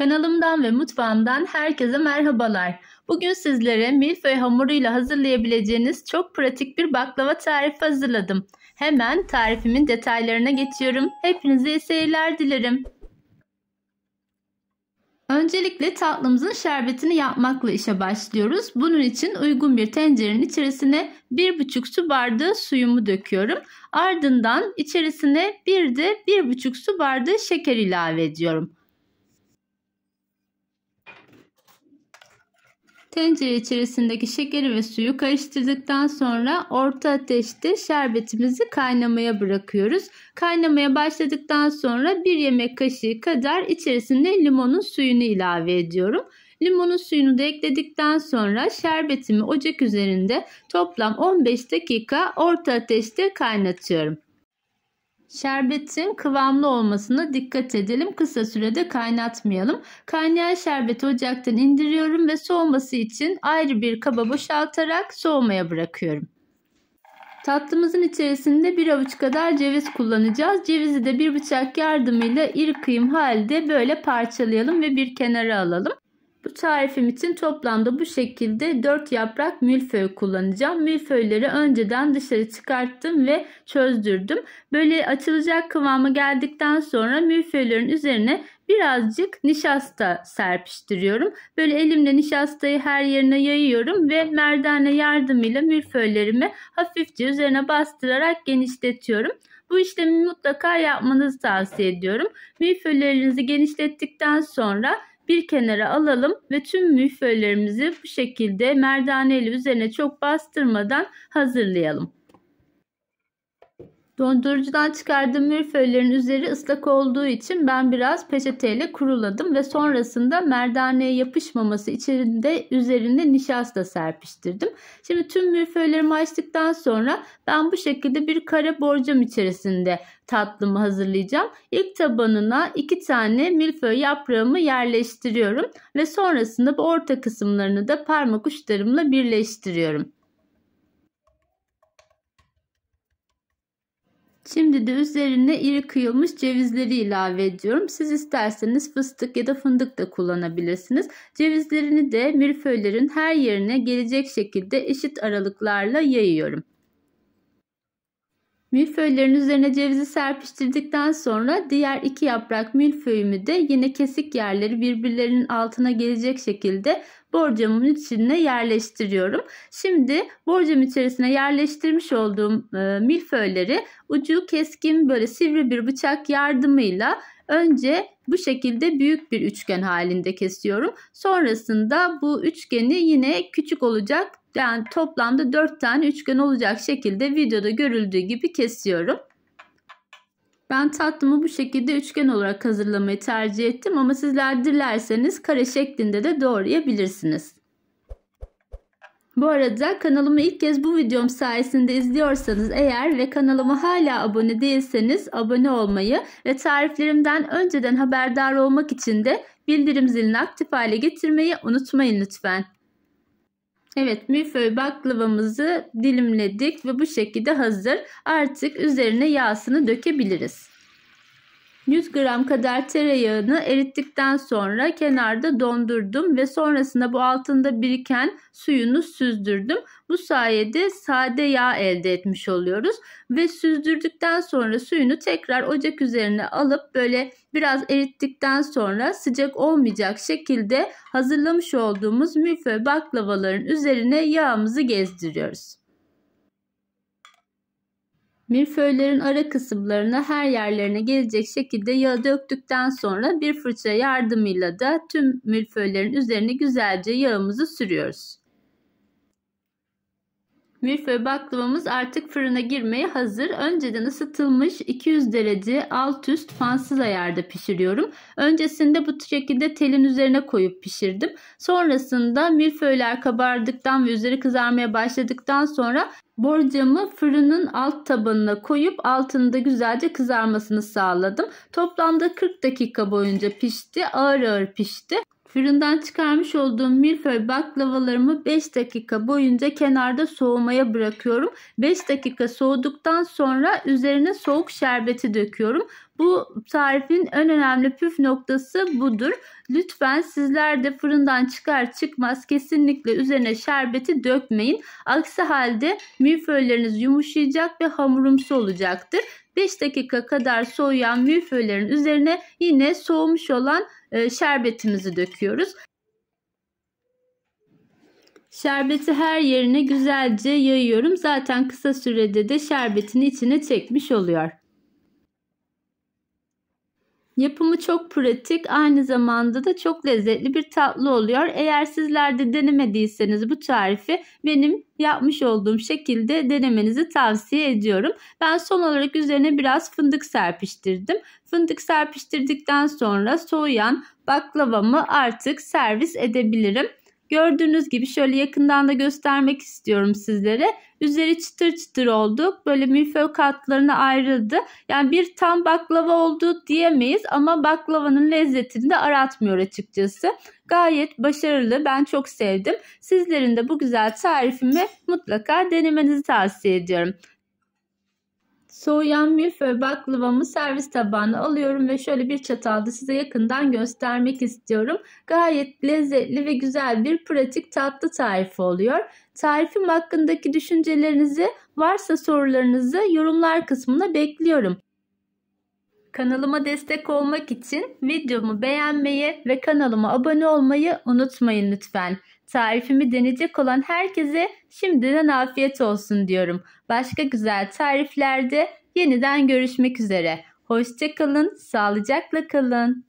Kanalımdan ve mutfağımdan herkese merhabalar. Bugün sizlere milföy hamuruyla hazırlayabileceğiniz çok pratik bir baklava tarifi hazırladım. Hemen tarifimin detaylarına geçiyorum. Hepinize iyi seyirler dilerim. Öncelikle tatlımızın şerbetini yapmakla işe başlıyoruz. Bunun için uygun bir tencerenin içerisine 1,5 su bardağı suyumu döküyorum. Ardından içerisine bir de 1,5 su bardağı şeker ilave ediyorum. Tencere içerisindeki şekeri ve suyu karıştırdıktan sonra orta ateşte şerbetimizi kaynamaya bırakıyoruz. Kaynamaya başladıktan sonra bir yemek kaşığı kadar içerisinde limonun suyunu ilave ediyorum. Limonun suyunu da ekledikten sonra şerbetimi ocak üzerinde toplam 15 dakika orta ateşte kaynatıyorum. Şerbetin kıvamlı olmasına dikkat edelim. Kısa sürede kaynatmayalım. Kaynayan şerbeti ocaktan indiriyorum ve soğuması için ayrı bir kaba boşaltarak soğumaya bırakıyorum. Tatlımızın içerisinde bir avuç kadar ceviz kullanacağız. Cevizi de bir bıçak yardımıyla iri kıyım halde böyle parçalayalım ve bir kenara alalım. Bu tarifim için toplamda bu şekilde 4 yaprak milföy kullanacağım. Milföyleri önceden dışarı çıkarttım ve çözdürdüm. Böyle açılacak kıvama geldikten sonra milföylerin üzerine birazcık nişasta serpiştiriyorum. Böyle elimle nişastayı her yerine yayıyorum ve merdane yardımıyla milföylerimi hafifçe üzerine bastırarak genişletiyorum. Bu işlemi mutlaka yapmanızı tavsiye ediyorum. Milföylerinizi genişlettikten sonra bir kenara alalım ve tüm müfrelerimizi bu şekilde merdane ile üzerine çok bastırmadan hazırlayalım. Dondurucudan çıkardığım milföylerin üzeri ıslak olduğu için ben biraz peçeteyle kuruladım ve sonrasında merdaneye yapışmaması için de üzerine nişasta serpiştirdim. Şimdi tüm milföylerimi açtıktan sonra ben bu şekilde bir kare borcam içerisinde tatlımı hazırlayacağım. İlk tabanına iki tane milföy yaprağımı yerleştiriyorum ve sonrasında bu orta kısımlarını da parmak uçlarımla birleştiriyorum. Şimdi de üzerine iri kıyılmış cevizleri ilave ediyorum. Siz isterseniz fıstık ya da fındık da kullanabilirsiniz. Cevizlerini de milföylerin her yerine gelecek şekilde eşit aralıklarla yayıyorum. Milföylerin üzerine cevizi serpiştirdikten sonra diğer iki yaprak milföyümü de yine kesik yerleri birbirlerinin altına gelecek şekilde borcamın içine yerleştiriyorum. Şimdi borcam içerisine yerleştirmiş olduğum e, milföyleri ucu keskin böyle sivri bir bıçak yardımıyla önce bu şekilde büyük bir üçgen halinde kesiyorum. Sonrasında bu üçgeni yine küçük olacak yani toplamda 4 tane üçgen olacak şekilde videoda görüldüğü gibi kesiyorum. Ben tatlımı bu şekilde üçgen olarak hazırlamayı tercih ettim ama sizler dilerseniz kare şeklinde de doğrayabilirsiniz. Bu arada kanalımı ilk kez bu videom sayesinde izliyorsanız eğer ve kanalıma hala abone değilseniz abone olmayı ve tariflerimden önceden haberdar olmak için de bildirim zilini aktif hale getirmeyi unutmayın lütfen. Evet milföy baklavamızı dilimledik ve bu şekilde hazır. Artık üzerine yağsını dökebiliriz. 100 gram kadar tereyağını erittikten sonra kenarda dondurdum ve sonrasında bu altında biriken suyunu süzdürdüm. Bu sayede sade yağ elde etmiş oluyoruz ve süzdürdükten sonra suyunu tekrar ocak üzerine alıp böyle biraz erittikten sonra sıcak olmayacak şekilde hazırlamış olduğumuz milföy baklavaların üzerine yağımızı gezdiriyoruz. Milföylerin ara kısımlarına her yerlerine gelecek şekilde yağ döktükten sonra bir fırça yardımıyla da tüm milföylerin üzerine güzelce yağımızı sürüyoruz. Milföy baklavamız artık fırına girmeye hazır. Önceden ısıtılmış 200 derece alt üst fansız ayarda pişiriyorum. Öncesinde bu şekilde telin üzerine koyup pişirdim. Sonrasında milföyler kabardıktan ve üzeri kızarmaya başladıktan sonra borcamı fırının alt tabanına koyup altında güzelce kızarmasını sağladım. Toplamda 40 dakika boyunca pişti. Ağır ağır pişti. Fırından çıkarmış olduğum milföy baklavalarımı 5 dakika boyunca kenarda soğumaya bırakıyorum. 5 dakika soğuduktan sonra üzerine soğuk şerbeti döküyorum. Bu tarifin en önemli püf noktası budur. Lütfen sizler de fırından çıkar çıkmaz kesinlikle üzerine şerbeti dökmeyin. Aksi halde milföyleriniz yumuşayacak ve hamurumsu olacaktır. 5 dakika kadar soğuyan milföylerin üzerine yine soğumuş olan ee, şerbetimizi döküyoruz. Şerbeti her yerine güzelce yayıyorum. Zaten kısa sürede de şerbetini içine çekmiş oluyor. Yapımı çok pratik, aynı zamanda da çok lezzetli bir tatlı oluyor. Eğer sizler de denemediyseniz bu tarifi benim yapmış olduğum şekilde denemenizi tavsiye ediyorum. Ben son olarak üzerine biraz fındık serpiştirdim. Fındık serpiştirdikten sonra soğuyan baklavamı artık servis edebilirim. Gördüğünüz gibi şöyle yakından da göstermek istiyorum sizlere. Üzeri çıtır çıtır oldu, Böyle milföy katlarına ayrıldı. Yani bir tam baklava oldu diyemeyiz ama baklavanın lezzetini de aratmıyor açıkçası. Gayet başarılı. Ben çok sevdim. Sizlerin de bu güzel tarifimi mutlaka denemenizi tavsiye ediyorum. Soğuyan milföy baklavamı servis tabağına alıyorum ve şöyle bir çatalda size yakından göstermek istiyorum. Gayet lezzetli ve güzel bir pratik tatlı tarifi oluyor. Tarifim hakkındaki düşüncelerinizi varsa sorularınızı yorumlar kısmına bekliyorum. Kanalıma destek olmak için videomu beğenmeyi ve kanalıma abone olmayı unutmayın lütfen. Tarifimi deneyecek olan herkese şimdiden afiyet olsun diyorum. Başka güzel tariflerde yeniden görüşmek üzere. Hoşçakalın, sağlıcakla kalın.